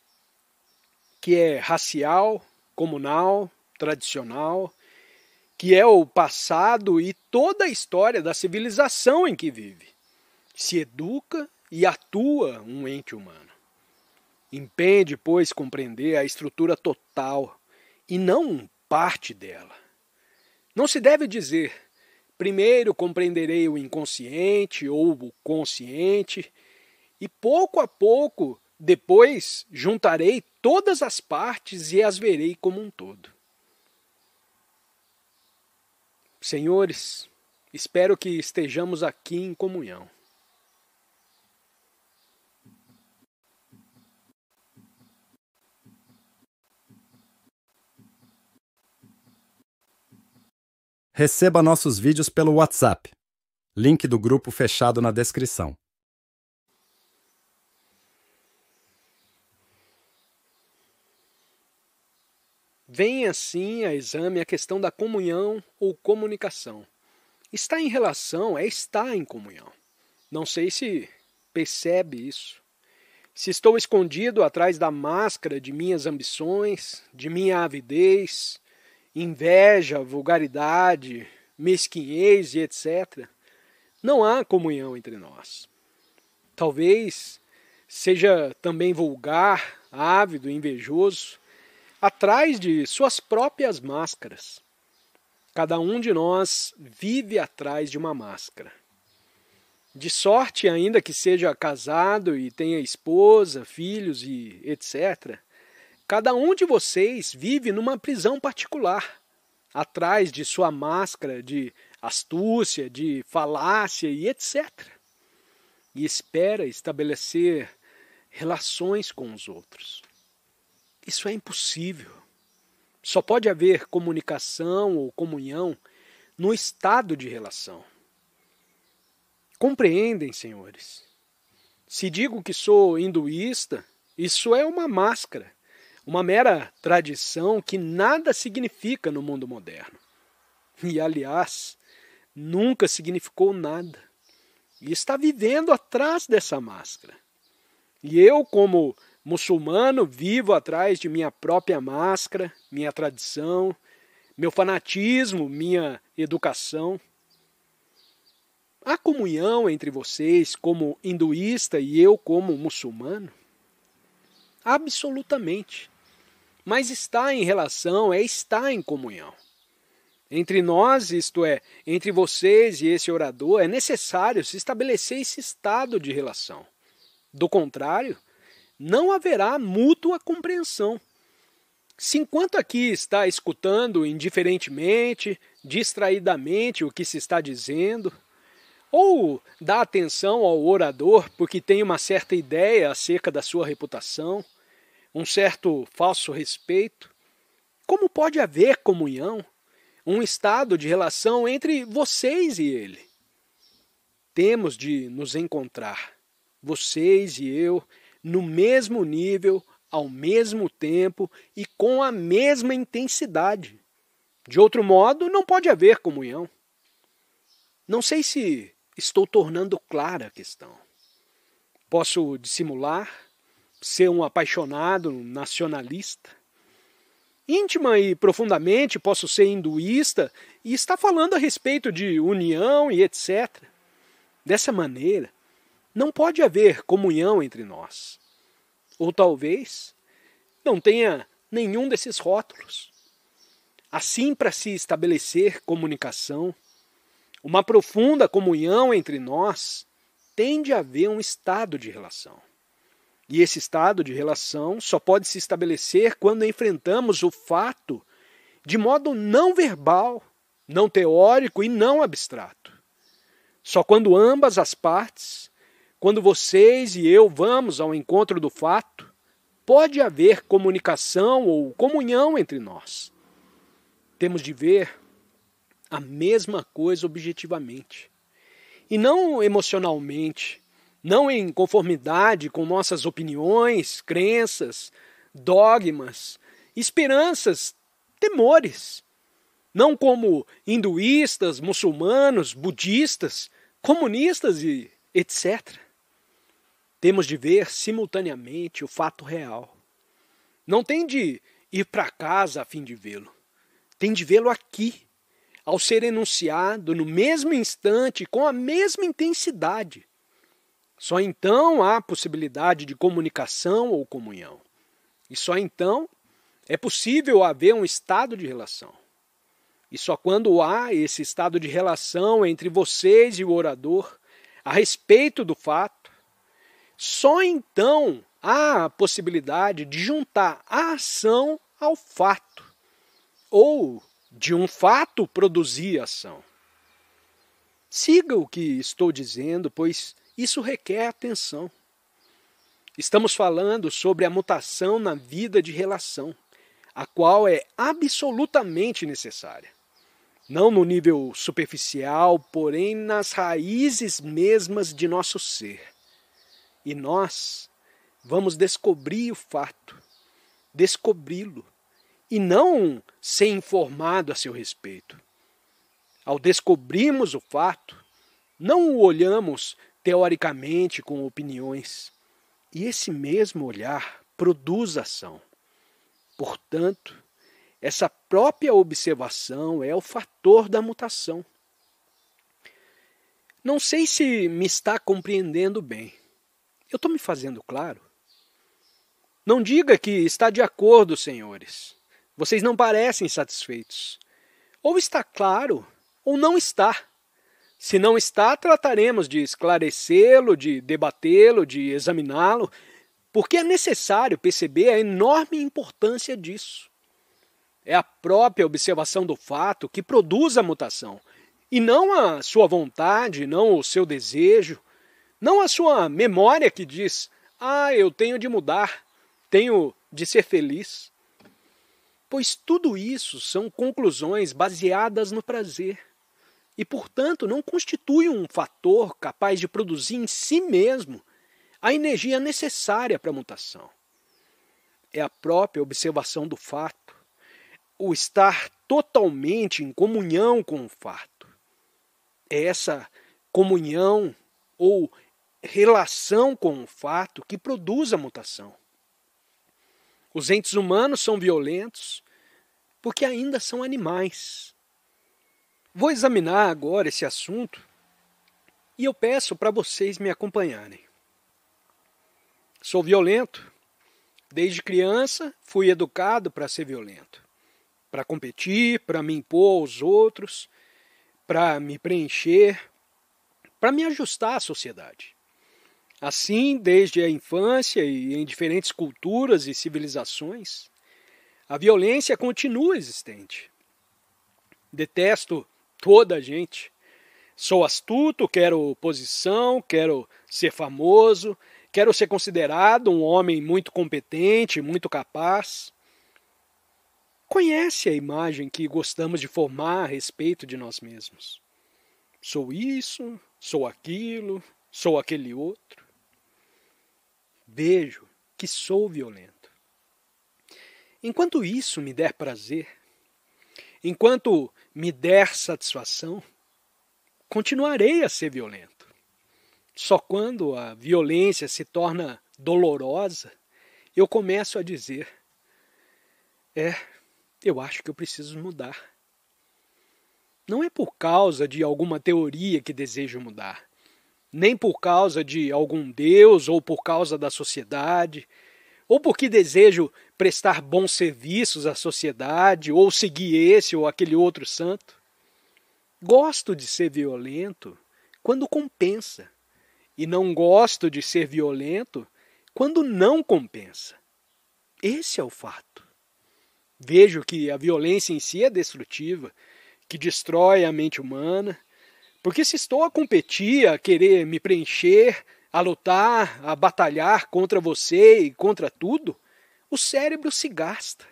que é racial, comunal, tradicional, que é o passado e toda a história da civilização em que vive. Se educa e atua um ente humano. Impede, pois, compreender a estrutura total e não parte dela. Não se deve dizer, primeiro compreenderei o inconsciente ou o consciente, e pouco a pouco depois juntarei todas as partes e as verei como um todo. Senhores, espero que estejamos aqui em comunhão. Receba nossos vídeos pelo WhatsApp. Link do grupo fechado na descrição. Vem assim a exame a questão da comunhão ou comunicação. Está em relação é estar em comunhão. Não sei se percebe isso. Se estou escondido atrás da máscara de minhas ambições, de minha avidez, inveja, vulgaridade, mesquinhez e etc., não há comunhão entre nós. Talvez seja também vulgar, ávido, invejoso, atrás de suas próprias máscaras. Cada um de nós vive atrás de uma máscara. De sorte, ainda que seja casado e tenha esposa, filhos e etc., cada um de vocês vive numa prisão particular, atrás de sua máscara de astúcia, de falácia e etc. E espera estabelecer relações com os outros. Isso é impossível. Só pode haver comunicação ou comunhão no estado de relação. Compreendem, senhores? Se digo que sou hinduísta, isso é uma máscara, uma mera tradição que nada significa no mundo moderno. E, aliás, nunca significou nada. E está vivendo atrás dessa máscara. E eu, como Muçulmano, vivo atrás de minha própria máscara, minha tradição, meu fanatismo, minha educação. Há comunhão entre vocês como hinduísta e eu como muçulmano? Absolutamente. Mas está em relação, é está em comunhão. Entre nós, isto é, entre vocês e esse orador, é necessário se estabelecer esse estado de relação. Do contrário, não haverá mútua compreensão. Se enquanto aqui está escutando indiferentemente, distraidamente o que se está dizendo, ou dá atenção ao orador porque tem uma certa ideia acerca da sua reputação, um certo falso respeito, como pode haver comunhão, um estado de relação entre vocês e ele? Temos de nos encontrar, vocês e eu, no mesmo nível, ao mesmo tempo e com a mesma intensidade. De outro modo, não pode haver comunhão. Não sei se estou tornando clara a questão. Posso dissimular, ser um apaixonado nacionalista. Íntima e profundamente posso ser hinduísta e está falando a respeito de união e etc. Dessa maneira, não pode haver comunhão entre nós. Ou talvez não tenha nenhum desses rótulos. Assim, para se estabelecer comunicação, uma profunda comunhão entre nós, tende a haver um estado de relação. E esse estado de relação só pode se estabelecer quando enfrentamos o fato de modo não verbal, não teórico e não abstrato. Só quando ambas as partes quando vocês e eu vamos ao encontro do fato, pode haver comunicação ou comunhão entre nós. Temos de ver a mesma coisa objetivamente. E não emocionalmente, não em conformidade com nossas opiniões, crenças, dogmas, esperanças, temores. Não como hinduístas, muçulmanos, budistas, comunistas e etc. Temos de ver simultaneamente o fato real. Não tem de ir para casa a fim de vê-lo. Tem de vê-lo aqui, ao ser enunciado no mesmo instante, com a mesma intensidade. Só então há possibilidade de comunicação ou comunhão. E só então é possível haver um estado de relação. E só quando há esse estado de relação entre vocês e o orador, a respeito do fato, só então há a possibilidade de juntar a ação ao fato, ou de um fato produzir ação. Siga o que estou dizendo, pois isso requer atenção. Estamos falando sobre a mutação na vida de relação, a qual é absolutamente necessária. Não no nível superficial, porém nas raízes mesmas de nosso ser e nós vamos descobrir o fato, descobri-lo, e não ser informado a seu respeito. Ao descobrirmos o fato, não o olhamos teoricamente com opiniões, e esse mesmo olhar produz ação. Portanto, essa própria observação é o fator da mutação. Não sei se me está compreendendo bem. Eu estou me fazendo claro? Não diga que está de acordo, senhores. Vocês não parecem satisfeitos. Ou está claro, ou não está. Se não está, trataremos de esclarecê-lo, de debatê-lo, de examiná-lo, porque é necessário perceber a enorme importância disso. É a própria observação do fato que produz a mutação, e não a sua vontade, não o seu desejo, não a sua memória que diz: ah, eu tenho de mudar, tenho de ser feliz. Pois tudo isso são conclusões baseadas no prazer e, portanto, não constitui um fator capaz de produzir em si mesmo a energia necessária para a mutação. É a própria observação do fato, o estar totalmente em comunhão com o fato. É essa comunhão ou relação com o fato que produz a mutação. Os entes humanos são violentos porque ainda são animais. Vou examinar agora esse assunto e eu peço para vocês me acompanharem. Sou violento. Desde criança fui educado para ser violento, para competir, para me impor aos outros, para me preencher, para me ajustar à sociedade. Assim, desde a infância e em diferentes culturas e civilizações, a violência continua existente. Detesto toda a gente. Sou astuto, quero posição, quero ser famoso, quero ser considerado um homem muito competente, muito capaz. Conhece a imagem que gostamos de formar a respeito de nós mesmos. Sou isso, sou aquilo, sou aquele outro vejo que sou violento. Enquanto isso me der prazer, enquanto me der satisfação, continuarei a ser violento. Só quando a violência se torna dolorosa, eu começo a dizer: é, eu acho que eu preciso mudar. Não é por causa de alguma teoria que desejo mudar nem por causa de algum deus ou por causa da sociedade, ou porque desejo prestar bons serviços à sociedade ou seguir esse ou aquele outro santo. Gosto de ser violento quando compensa, e não gosto de ser violento quando não compensa. Esse é o fato. Vejo que a violência em si é destrutiva, que destrói a mente humana porque se estou a competir, a querer me preencher, a lutar, a batalhar contra você e contra tudo, o cérebro se gasta.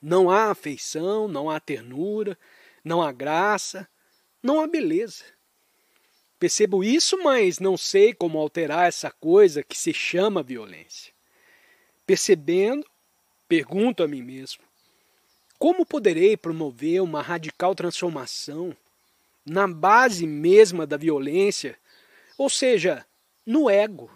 Não há afeição, não há ternura, não há graça, não há beleza. Percebo isso, mas não sei como alterar essa coisa que se chama violência. Percebendo, pergunto a mim mesmo: como poderei promover uma radical transformação na base mesma da violência, ou seja, no ego.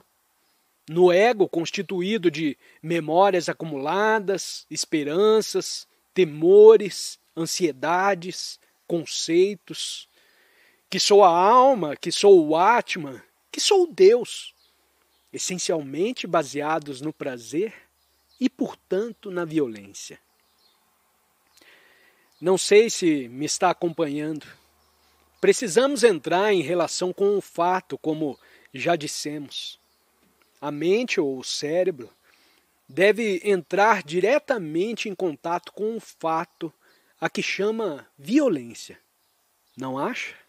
No ego constituído de memórias acumuladas, esperanças, temores, ansiedades, conceitos, que sou a alma, que sou o Atman, que sou o Deus, essencialmente baseados no prazer e, portanto, na violência. Não sei se me está acompanhando. Precisamos entrar em relação com o fato, como já dissemos. A mente ou o cérebro deve entrar diretamente em contato com o fato a que chama violência. Não acha?